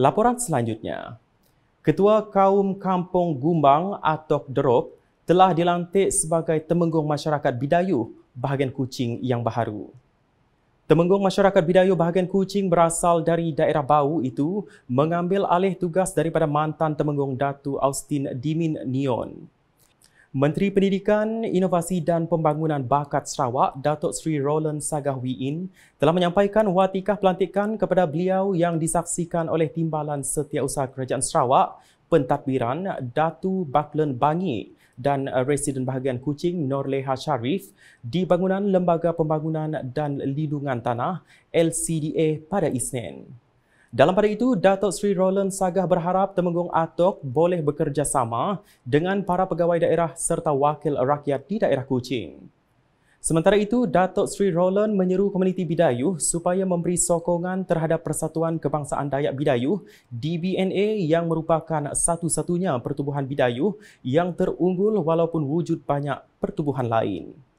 Laporan selanjutnya. Ketua Kaum Kampung Gumbang atau Derop telah dilantik sebagai Temenggung Masyarakat Bidayu bahagian Kucing yang baharu. Temenggung Masyarakat Bidayu bahagian Kucing berasal dari daerah Bau itu mengambil alih tugas daripada mantan Temenggung Datu Austin Dimin Nion. Menteri Pendidikan, Inovasi dan Pembangunan Bakat Sarawak, Datuk Sri Roland Sagah Wiin telah menyampaikan watikah pelantikan kepada beliau yang disaksikan oleh Timbalan Setiausaha Kerajaan Sarawak, Pentadbiran Datu Baklen Bangi dan Residen Bahagian Kucing Norleha Sharif di Bangunan Lembaga Pembangunan dan Lindungan Tanah LCDA pada Isnin. Dalam pada itu, Datuk Sri Roland Sagah berharap Temenggung Atok boleh bekerjasama dengan para pegawai daerah serta wakil rakyat di daerah Kuching. Sementara itu, Datuk Sri Roland menyeru komuniti Bidayuh supaya memberi sokongan terhadap Persatuan Kebangsaan Dayak Bidayuh, DBNA yang merupakan satu-satunya pertubuhan Bidayuh yang terunggul walaupun wujud banyak pertubuhan lain.